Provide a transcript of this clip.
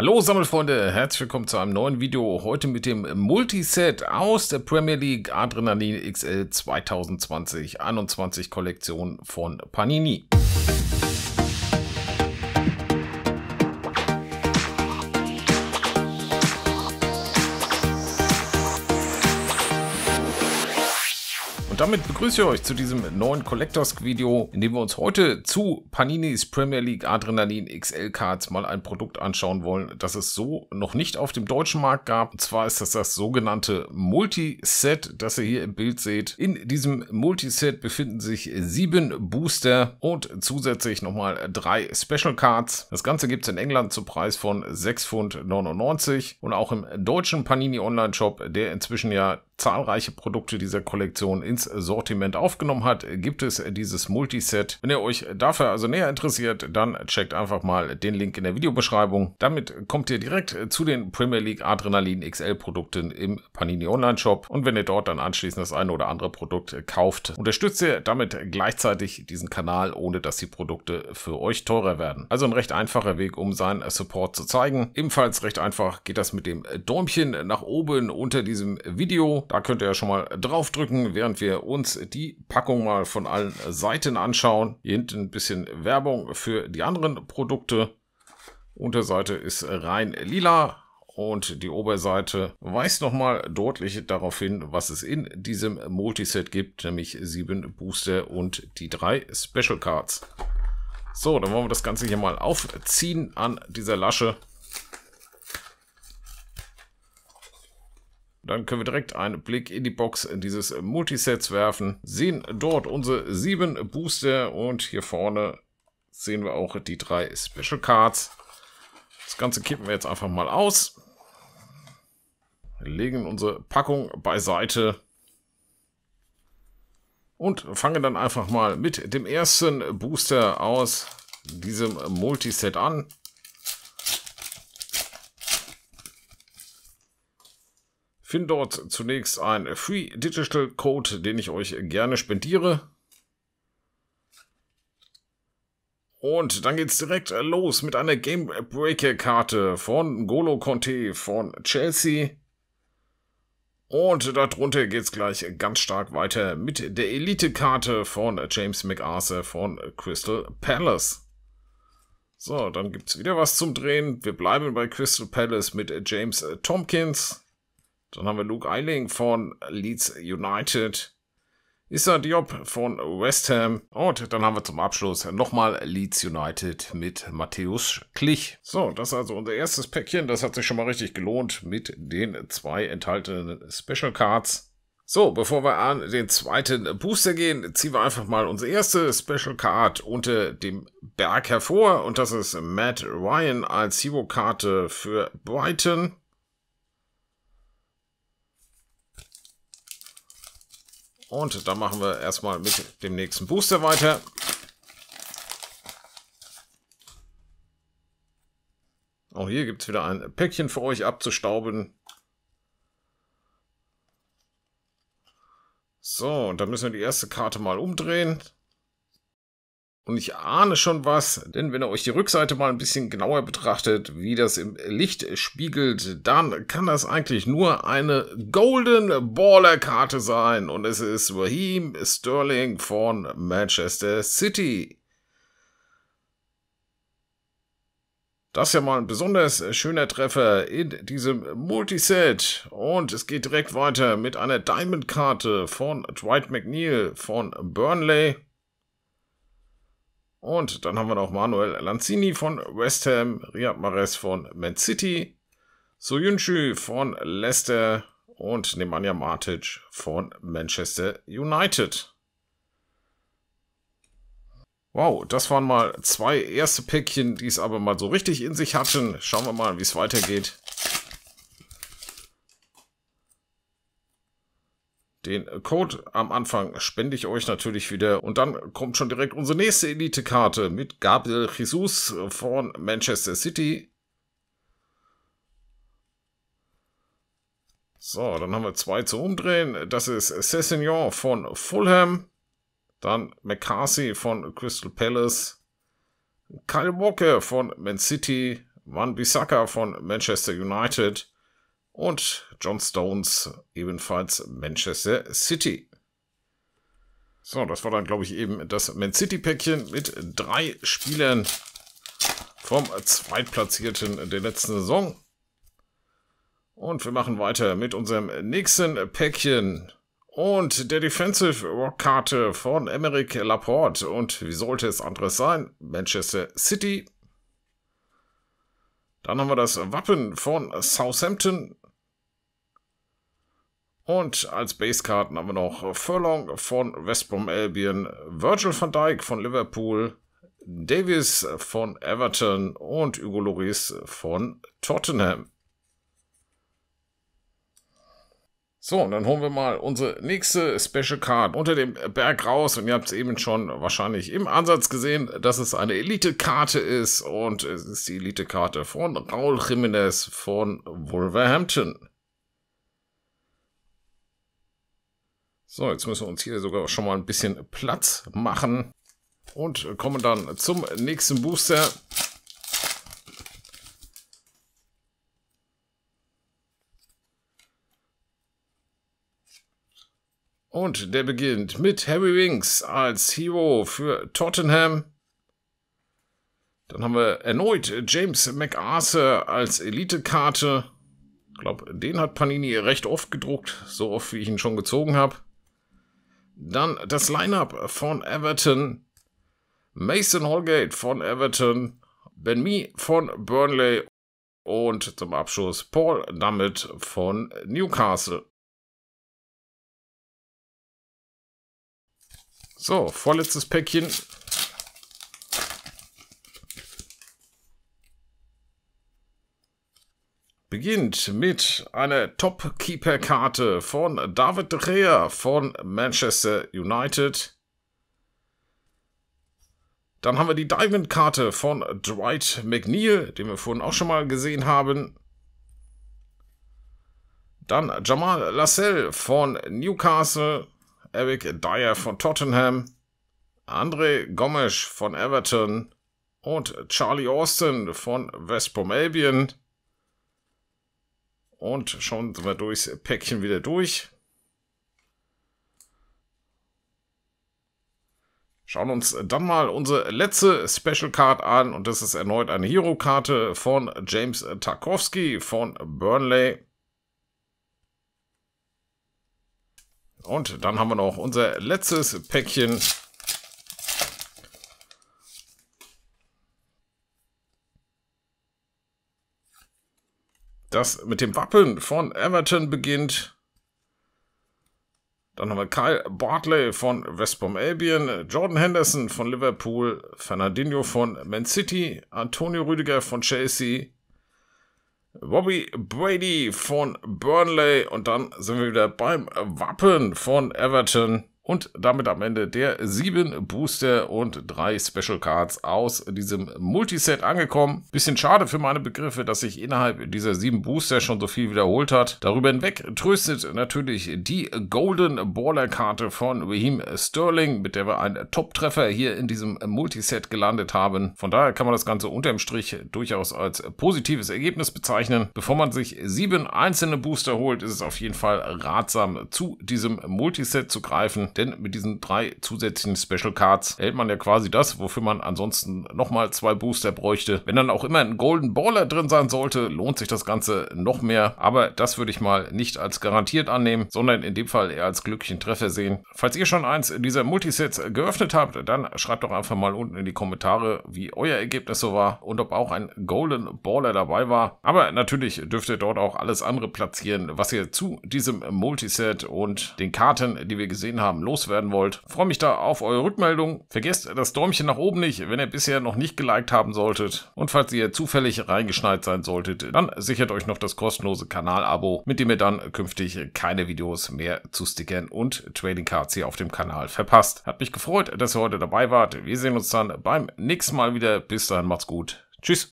Hallo Sammelfreunde, herzlich willkommen zu einem neuen Video. Heute mit dem Multiset aus der Premier League Adrenalin XL 2020-21 Kollektion von Panini. und damit begrüße ich euch zu diesem neuen Collectors Video, in dem wir uns heute zu Paninis Premier League Adrenalin XL Cards mal ein Produkt anschauen wollen, das es so noch nicht auf dem deutschen Markt gab. Und zwar ist das das sogenannte Multiset, das ihr hier im Bild seht. In diesem Multiset befinden sich sieben Booster und zusätzlich nochmal drei Special Cards. Das Ganze gibt es in England zum Preis von 6,99 Pfund und auch im deutschen Panini Online Shop, der inzwischen ja zahlreiche Produkte dieser Kollektion ins Sortiment aufgenommen hat, gibt es dieses Multiset. Wenn ihr euch dafür also näher interessiert, dann checkt einfach mal den Link in der Videobeschreibung. Damit kommt ihr direkt zu den Premier League Adrenalin XL Produkten im Panini Online Shop und wenn ihr dort dann anschließend das eine oder andere Produkt kauft, unterstützt ihr damit gleichzeitig diesen Kanal, ohne dass die Produkte für euch teurer werden. Also ein recht einfacher Weg, um seinen Support zu zeigen. Ebenfalls recht einfach geht das mit dem Däumchen nach oben unter diesem Video. Da könnt ihr ja schon mal draufdrücken, während wir uns die Packung mal von allen Seiten anschauen. Hier hinten ein bisschen Werbung für die anderen Produkte. Unterseite ist rein lila und die Oberseite weist nochmal deutlich darauf hin, was es in diesem Multiset gibt, nämlich sieben Booster und die drei Special Cards. So, dann wollen wir das Ganze hier mal aufziehen an dieser Lasche. Dann können wir direkt einen Blick in die Box dieses Multisets werfen, sehen dort unsere sieben Booster und hier vorne sehen wir auch die drei Special Cards. Das Ganze kippen wir jetzt einfach mal aus. Legen unsere Packung beiseite. Und fangen dann einfach mal mit dem ersten Booster aus diesem Multiset an. Finde dort zunächst einen Free Digital Code, den ich euch gerne spendiere. Und dann geht's direkt los mit einer Game Breaker Karte von Golo Conte von Chelsea. Und darunter geht's gleich ganz stark weiter mit der Elite Karte von James McArthur von Crystal Palace. So, dann gibt's wieder was zum Drehen. Wir bleiben bei Crystal Palace mit James Tompkins. Dann haben wir Luke Eiling von Leeds United. Issa Diop von West Ham. Und dann haben wir zum Abschluss nochmal Leeds United mit Matthäus Klich. So, das ist also unser erstes Päckchen. Das hat sich schon mal richtig gelohnt mit den zwei enthaltenen Special Cards. So, bevor wir an den zweiten Booster gehen, ziehen wir einfach mal unsere erste Special Card unter dem Berg hervor. Und das ist Matt Ryan als Hero-Karte für Brighton. Und dann machen wir erstmal mit dem nächsten Booster weiter. Auch hier gibt es wieder ein Päckchen für euch abzustauben. So, und dann müssen wir die erste Karte mal umdrehen. Und ich ahne schon was, denn wenn ihr euch die Rückseite mal ein bisschen genauer betrachtet, wie das im Licht spiegelt, dann kann das eigentlich nur eine Golden Baller Karte sein. Und es ist Raheem Sterling von Manchester City. Das ist ja mal ein besonders schöner Treffer in diesem Multiset. Und es geht direkt weiter mit einer Diamond-Karte von Dwight McNeil von Burnley. Und dann haben wir noch Manuel Lanzini von West Ham, Riyad Mahrez von Man City, Soyuncu von Leicester und Nemanja Matic von Manchester United. Wow, das waren mal zwei erste Päckchen, die es aber mal so richtig in sich hatten. Schauen wir mal, wie es weitergeht. Den Code am Anfang spende ich euch natürlich wieder. Und dann kommt schon direkt unsere nächste Elite-Karte mit Gabriel Jesus von Manchester City. So, dann haben wir zwei zu umdrehen. Das ist Cessignon von Fulham. Dann McCarthy von Crystal Palace. Kyle Walker von Man City. Van Bissaka von Manchester United. Und John Stones, ebenfalls Manchester City. So, das war dann, glaube ich, eben das Man City-Päckchen mit drei Spielern vom Zweitplatzierten der letzten Saison. Und wir machen weiter mit unserem nächsten Päckchen und der Defensive Rock-Karte von Emeric Laporte. Und wie sollte es anderes sein? Manchester City. Dann haben wir das Wappen von Southampton. Und als Basekarten haben wir noch Furlong von West Brom Albion, Virgil van Dijk von Liverpool, Davis von Everton und Hugo Loris von Tottenham. So, und dann holen wir mal unsere nächste Special Card unter dem Berg raus. Und ihr habt es eben schon wahrscheinlich im Ansatz gesehen, dass es eine Elite-Karte ist. Und es ist die Elite-Karte von Raul Jiménez von Wolverhampton. So, jetzt müssen wir uns hier sogar schon mal ein bisschen Platz machen und kommen dann zum nächsten Booster. Und der beginnt mit Harry Winks als Hero für Tottenham. Dann haben wir erneut James McArthur als Elite-Karte. Ich glaube, den hat Panini recht oft gedruckt, so oft wie ich ihn schon gezogen habe. Dann das Lineup von Everton. Mason Holgate von Everton, Ben Mee von Burnley und zum Abschluss Paul Dummett von Newcastle. So, vorletztes Päckchen beginnt mit einer Top-Keeper-Karte von David De Gea von Manchester United. Dann haben wir die Diamond-Karte von Dwight McNeil, den wir vorhin auch schon mal gesehen haben. Dann Jamal Lassell von Newcastle, Eric Dyer von Tottenham, André Gomes von Everton und Charlie Austin von West Brom Albion. Und schauen wir durchs Päckchen wieder durch. Schauen uns dann mal unsere letzte Special Card an und das ist erneut eine Hero-Karte von James Tarkowski von Burnley. Und dann haben wir noch unser letztes Päckchen. das mit dem Wappen von Everton beginnt. Dann haben wir Kyle Bartley von West Brom Albion, Jordan Henderson von Liverpool, Fernandinho von Man City, Antonio Rüdiger von Chelsea, Bobby Brady von Burnley und dann sind wir wieder beim Wappen von Everton. Und damit am Ende der sieben Booster und drei Special Cards aus diesem Multiset angekommen. Bisschen schade für meine Begriffe, dass sich innerhalb dieser sieben Booster schon so viel wiederholt hat. Darüber hinweg tröstet natürlich die Golden Baller Karte von Raheem Sterling, mit der wir einen Top-Treffer hier in diesem Multiset gelandet haben. Von daher kann man das Ganze unterm Strich durchaus als positives Ergebnis bezeichnen. Bevor man sich sieben einzelne Booster holt, ist es auf jeden Fall ratsam, zu diesem Multiset zu greifen. Denn mit diesen drei zusätzlichen Special Cards erhält man ja quasi das, wofür man ansonsten nochmal zwei Booster bräuchte. Wenn dann auch immer ein Golden Baller drin sein sollte, lohnt sich das Ganze noch mehr. Aber das würde ich mal nicht als garantiert annehmen, sondern in dem Fall eher als glücklichen Treffer sehen. Falls ihr schon eins dieser Multisets geöffnet habt, dann schreibt doch einfach mal unten in die Kommentare, wie euer Ergebnis so war und ob auch ein Golden Baller dabei war. Aber natürlich dürft ihr dort auch alles andere platzieren, was ihr zu diesem Multiset und den Karten, die wir gesehen haben, loswerden wollt. Freue mich da auf eure Rückmeldung. Vergesst das Däumchen nach oben nicht, wenn ihr bisher noch nicht geliked haben solltet. Und falls ihr zufällig reingeschneit sein solltet, dann sichert euch noch das kostenlose Kanalabo, mit dem ihr dann künftig keine Videos mehr zu Stickern und Trading Cards hier auf dem Kanal verpasst. Hat mich gefreut, dass ihr heute dabei wart. Wir sehen uns dann beim nächsten Mal wieder. Bis dahin, macht's gut. Tschüss.